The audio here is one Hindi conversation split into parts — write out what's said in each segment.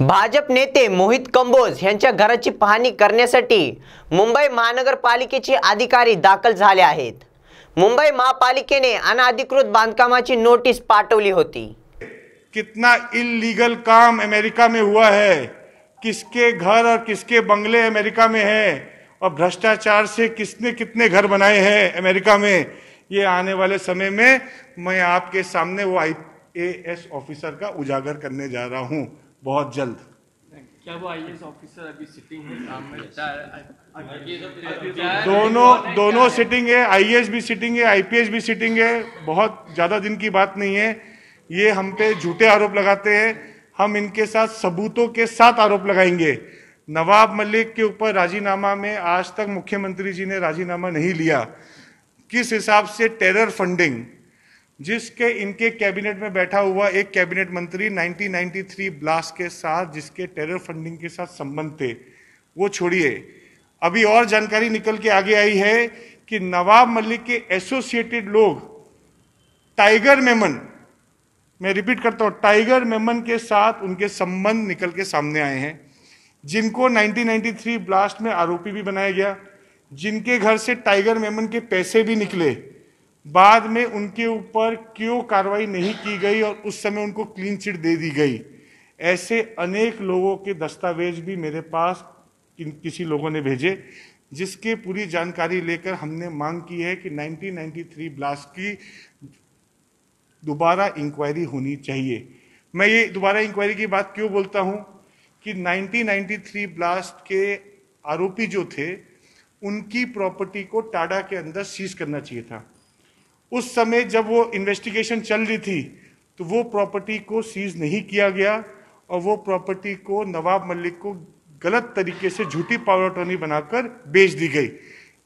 भाजप नेते मोहित कंबोज यांच्या घराची पाहणी करण्यासाठी मुंबई महानगरपालिके अधिकारी दाखल झाले आहेत मुंबई महापालिके अनाधिकृत बांधकामाची नोटिस पाठली होती कितना इलीगल काम अमेरिका में हुआ है किसके घर और किसके बंगले अमेरिका में है और भ्रष्टाचार से किसने कितने घर बनाए हैं अमेरिका में ये आने वाले समय में मैं आपके सामने वो आई ए एस ऑफिसर का उजागर करने जा रहा हूँ बहुत जल्द क्या वो आईएएस ऑफिसर अभी सिटिंग है दोनों दोनों सिटिंग है आईएएस भी सिटिंग है आईपीएस भी सिटिंग है बहुत ज़्यादा दिन की बात नहीं है ये हम पे झूठे आरोप लगाते हैं हम इनके साथ सबूतों के साथ आरोप लगाएंगे नवाब मलिक के ऊपर राजीनामा में आज तक मुख्यमंत्री जी ने राजीनामा नहीं लिया किस हिसाब से टेरर फंडिंग जिसके इनके कैबिनेट में बैठा हुआ एक कैबिनेट मंत्री 1993 ब्लास्ट के साथ जिसके टेरर फंडिंग के साथ संबंध थे वो छोड़िए अभी और जानकारी निकल के आगे आई है कि नवाब मलिक के एसोसिएटेड लोग टाइगर मेमन मैं रिपीट करता हूँ टाइगर मेमन के साथ उनके संबंध निकल के सामने आए हैं जिनको 1993 ब्लास्ट में आरोपी भी बनाया गया जिनके घर से टाइगर मेमन के पैसे भी निकले बाद में उनके ऊपर क्यों कार्रवाई नहीं की गई और उस समय उनको क्लीन चिट दे दी गई ऐसे अनेक लोगों के दस्तावेज भी मेरे पास किसी लोगों ने भेजे जिसके पूरी जानकारी लेकर हमने मांग की है कि 1993 ब्लास्ट की दोबारा इंक्वायरी होनी चाहिए मैं ये दोबारा इंक्वायरी की बात क्यों बोलता हूँ कि 1993 ब्लास्ट के आरोपी जो थे उनकी प्रॉपर्टी को टाडा के अंदर सीज करना चाहिए था उस समय जब वो इन्वेस्टिगेशन चल रही थी तो वो प्रॉपर्टी को सीज नहीं किया गया और वो प्रॉपर्टी को नवाब मलिक को गलत तरीके से झूठी पावर अटॉर्नी बनाकर बेच दी गई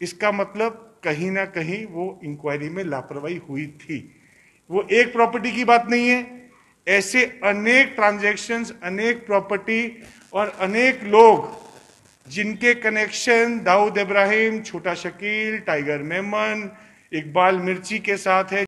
इसका मतलब कहीं ना कहीं वो इंक्वायरी में लापरवाही हुई थी वो एक प्रॉपर्टी की बात नहीं है ऐसे अनेक ट्रांजेक्शन्स अनेक प्रॉपर्टी और अनेक लोग जिनके कनेक्शन दाऊद इब्राहिम छोटा शकील टाइगर मेमन इकबाल मिर्ची के साथ है